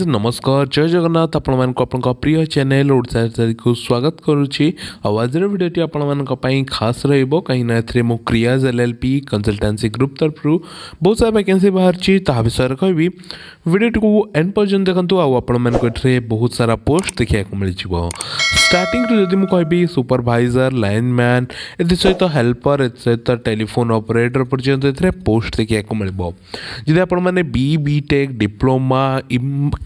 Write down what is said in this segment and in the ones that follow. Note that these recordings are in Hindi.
नमस्कार जय जगन्नाथ आपण मानक आप प्रिय चेल ओडाचारी को स्वागत करुच्ची आज भिडियोटी आप खास रही ए क्रियाज L L P consultancy group तरफ बहुत सारा वैके बाहर ता विषय कहबी भिडियो एंड पर्यटन देखो आपण मैं बहुत सारा पोस्ट देखा मिल जाव ଷ୍ଟାର୍ଟିଂରୁ ଯଦି ମୁଁ କହିବି ସୁପରଭାଇଜର୍ ଲାଇନ୍ମ୍ୟାନ୍ ଏଥି ସହିତ ହେଲ୍ପର୍ ଏଥି ସହିତ ଟେଲିଫୋନ୍ ଅପରେଟର୍ ପର୍ଯ୍ୟନ୍ତ ଏଥିରେ ପୋଷ୍ଟ ଦେଖିବାକୁ ମିଳିବ ଯଦି ଆପଣମାନେ ବି ବି ଟେକ୍ ଡିପ୍ଲୋମା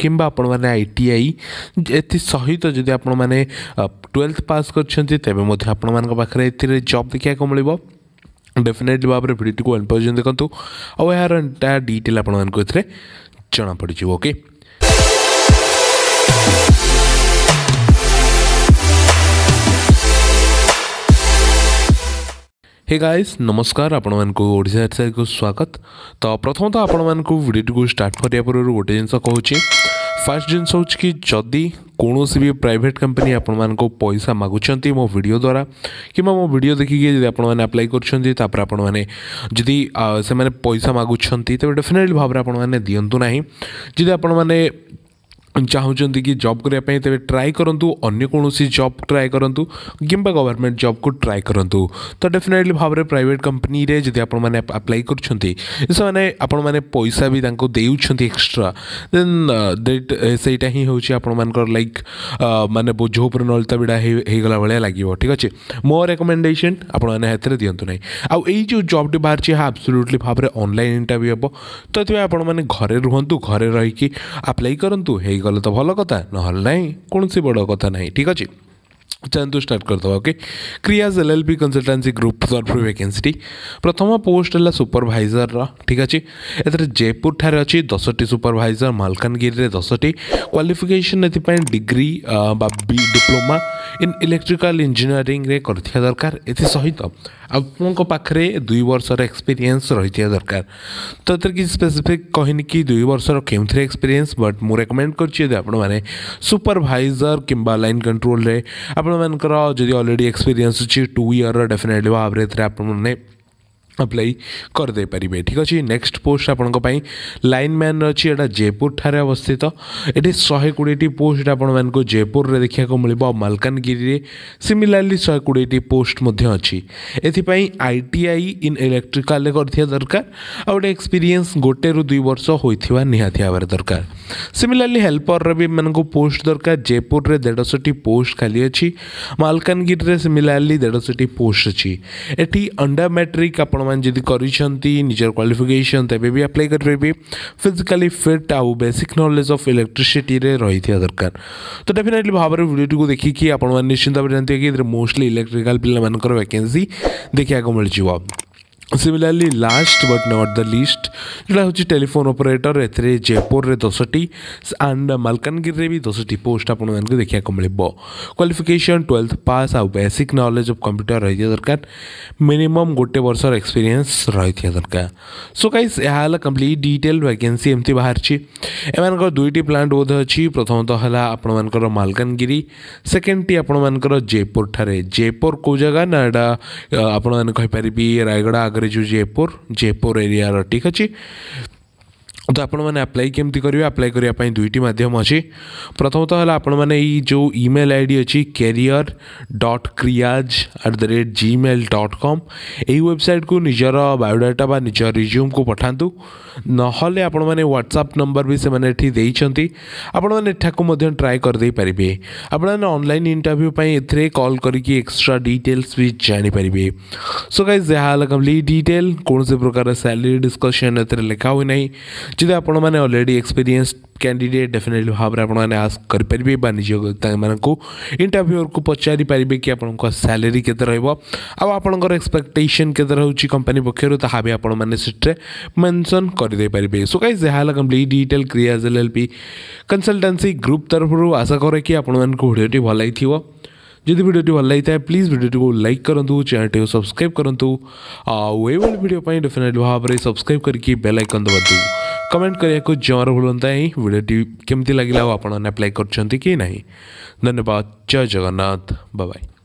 କିମ୍ବା ଆପଣମାନେ ଆଇ ଟି ଆଇ ଏଥି ସହିତ ଯଦି ଆପଣମାନେ ଟୁଏଲ୍ଥ ପାସ୍ କରିଛନ୍ତି ତେବେ ମଧ୍ୟ ଆପଣମାନଙ୍କ ପାଖରେ ଏଥିରେ ଜବ୍ ଦେଖିବାକୁ ମିଳିବ ଡେଫିନେଟଲି ଭାବରେ ଭିଡ଼ିଓଟିକୁ ଏଣ୍ଡ ପର୍ଯ୍ୟନ୍ତ ଦେଖନ୍ତୁ ଆଉ ଏହାର ଏଣ୍ଟା ଡିଟେଲ୍ ଆପଣମାନଙ୍କୁ ଏଥିରେ ଜଣାପଡ଼ିଯିବ ଓକେ हे गाइस नमस्कार आपण मानक को स्वागत तो प्रथम तो आपण मानक भिडियो स्टार्ट करवा पूर्व गोटे जिनस कहे फास्ट जिनस होदि कौन भी प्राइवेट कंपनी आपण पैसा मगुच्च मो वीडियो द्वारा कि मो वीडियो देखिए आप्लाय करपर आपड़ी से पैसा मगुच्च तेज डेफिनेटली भाव में आपने दिंतना जी आप ଚାହୁଁଛନ୍ତି କି ଜବ୍ କରିବା ପାଇଁ ତେବେ ଟ୍ରାଏ କରନ୍ତୁ ଅନ୍ୟ କୌଣସି ଜବ୍ ଟ୍ରାଏ କରନ୍ତୁ କିମ୍ବା ଗଭର୍ଣ୍ଣମେଣ୍ଟ ଜବ୍କୁ ଟ୍ରାଏ କରନ୍ତୁ ତ ଡେଫିନେଟଲି ଭାବରେ ପ୍ରାଇଭେଟ୍ କମ୍ପାନୀରେ ଯଦି ଆପଣମାନେ ଆପ୍ଲାଏ କରୁଛନ୍ତି ସେମାନେ ଆପଣମାନେ ପଇସା ବି ତାଙ୍କୁ ଦେଉଛନ୍ତି ଏକ୍ସଟ୍ରା ଦେନ୍ ସେଇଟା ହିଁ ହେଉଛି ଆପଣମାନଙ୍କର ଲାଇକ୍ ମାନେ ବୋଝ ଉପରେ ନଳିତା ବିଡ଼ା ହେଇଗଲା ଭଳିଆ ଲାଗିବ ଠିକ୍ ଅଛି ମୋ ରେକମେଣ୍ଡେସନ୍ ଆପଣମାନେ ଏଥିରେ ଦିଅନ୍ତୁ ନାହିଁ ଆଉ ଏଇ ଯେଉଁ ଜବ୍ଟି ବାହାରିଛି ଏହା ଆବସୋଲ୍ୟୁଟଲି ଭାବରେ ଅନଲାଇନ୍ ଇଣ୍ଟରଭ୍ୟୁ ହେବ ତ ଏଥିପାଇଁ ଆପଣମାନେ ଘରେ ରୁହନ୍ତୁ ଘରେ ରହିକି ଆପ୍ଲାଏ କରନ୍ତୁ ହେଇଗଲା କଲେ ତ ଭଲ କଥା ନହେଲେ ନାହିଁ କୌଣସି ବଡ଼ କଥା ନାହିଁ ଠିକ୍ ଅଛି ଚାଲନ୍ତୁ ଷ୍ଟାର୍ଟ କରିଦେବା ଓକେ କ୍ରିୟାଜ୍ L L B consultancy group ତରଫରୁ ଭ୍ୟାକେନ୍ସିଟି ପ୍ରଥମ ପୋଷ୍ଟ ହେଲା ସୁପରଭାଇଜର୍ର ଠିକ୍ ଅଛି ଏଥିରେ ଜୟପୁରଠାରେ ଅଛି ଦଶଟି ସୁପରଭାଇଜର୍ ମାଲକାନଗିରିରେ ଦଶଟି କ୍ୱାଲିଫିକେସନ୍ ଏଥିପାଇଁ ଡିଗ୍ରୀ ବା ବି ଡିପ୍ଲୋମା ଇନ୍ ଇଲେକ୍ଟ୍ରିକାଲ୍ ଇଞ୍ଜିନିୟରିଂରେ କରିଥିବା ଦରକାର ଏଥିସହିତ ଆପଣଙ୍କ ପାଖରେ ଦୁଇ ବର୍ଷର ଏକ୍ସପିରିଏନ୍ସ ରହିଥିବା ଦରକାର ତ ଏଥିରେ କିଛି ସ୍ପେସିଫିକ୍ କହିନି କି ଦୁଇ ବର୍ଷର କେଉଁଥିରେ ଏକ୍ସପିରିଏନ୍ସ ବଟ୍ ମୁଁ ରେକମେଣ୍ଡ କରୁଛି ଯଦି ଆପଣମାନେ ସୁପରଭାଇଜର୍ କିମ୍ବା ଲାଇନ୍ କଣ୍ଟ୍ରୋଲ୍ରେ ଆପଣ ಮ್ಯಾನ್ ಕರ ಜೊತೆ already experience two year definitely ಆ ರೀತಿ ಆ್ಯಪ್ अप्लाई कर दे करदेपरें ठीक अच्छे नेक्स्ट पोस्ट आपं लाइन मैन अच्छी जयपुर ठार अवस्थित ये शहे कोड़ेटी पोस्ट आपण जयपुर में देखा मिले मलकानगिरी सिमिलारली शहे कोड़े टी पोस्ट अच्छी I T I in electrical कर दरकार आ गए एक्सपीरियंस गोटे रु दुई वर्ष होता निवर दरकार सिमिलारली हेल्पर भी मानक पोस्ट दरकार जयपुर में देढ़शटी पोस्ट खाली अच्छी मलकानगिरी सिमिलारली देढ़शटी पोस्ट अच्छी एटी अंडा मैट्रिक आपण ଆପଣମାନେ ଯଦି କରିଛନ୍ତି ନିଜର କ୍ୱାଲିଫିକେସନ୍ ତେବେ ବି ଆପ୍ଲାଏ କରିପାରିବେ ଫିଜିକାଲି ଫିଟ୍ ଆଉ ବେସିକ୍ ନଲେଜ୍ ଅଫ୍ ଇଲେକ୍ଟ୍ରିସିଟିରେ ରହିଥିବା ଦରକାର ତ ଡେଫିନେଟଲି ଭାବରେ ଭିଡ଼ିଓଟିକୁ ଦେଖିକି ଆପଣମାନେ ନିଶ୍ଚିନ୍ତ ଭାବରେ ଜାଣିଥିବେ କି ଏଥିରେ ମୋଷ୍ଟଲି ଇଲେକ୍ଟ୍ରିକାଲ୍ ପିଲାମାନଙ୍କର ଭ୍ୟାକେନ୍ସି ଦେଖିବାକୁ ମିଳିଯିବ similarly last but not the least जोड़ा हूँ टेलीफोन अपरेटर एथेर जयपुर में दस टी एंड मलकानगिरी भी दस टी पोस्ट आप देखा मिले क्वाफिकेसन ट्वेल्थ पास आउ बेसिक नलेज अफ कंप्यूटर रही दरकार मिनिमम गोटे वर्ष एक्सपीरियंस रही दरकार सो गाइज यहाँ कम्प्लीट डिटेल वैकेंसी एमती बाहर एम दुईट प्लांट बोध अच्छी प्रथम तो है आपर मलकानगिरी सेकेंड टी आपर जयपुर ठार जयपुर कौ जगह ना यहाँ आपरि रायगढ़ આગળ જો જયપુર જયપુર એરિયાનો ઠીક છે तो आप्लाय केमती करेंगे आप्लाय करने दुईट मध्यम अच्छी प्रथमतः है आपई जो इमेल आई डी अच्छी कैरियर डट क्रियाज at the rate Gmail dot com यही वेबसाइट को निजर बायोडाटा निज रिज्यूम को पठातु ना ह्वाट्सअप नंबर भी से आपठा ट्राए पारे आपल इंटरव्यूपाई कल करके एक्सट्रा डिटेल्स भी जापर सो गाइज जहाँ कम्प्लीट डिटेल कौन से प्रकार सैलरी डिस्कसन एखा हुए ना जो आपरेडी एक्सपीरियंस कैंडिडेट डेफिनेटली भाव में आप आस्क करें इंटरव्यूअर को पचारिपारे कि आपलरी के आपंकर एक्सपेक्टेशन के कंपानी पक्षर ताप मेनसन करदेपारे सो कहीं जहाँ कम्प्लीट डिटेल क्रियाज L L P consultancy group तरफ आशा कैर कि आपड़ोटी भल लगे जदि भिडी भल लगी है प्लीज भिडियो को लाइक करूँ चैनल को सब्सक्राइब करूँ आउ ये भिडियो डेफिनेटली भाव में सब्सक्राइब करके बेल आइकन दबाँ कमेंट करने को जमार भूलता ही भिडटी केमती लगे आप अप्लाई करवाद जय जगन्नाथ बाय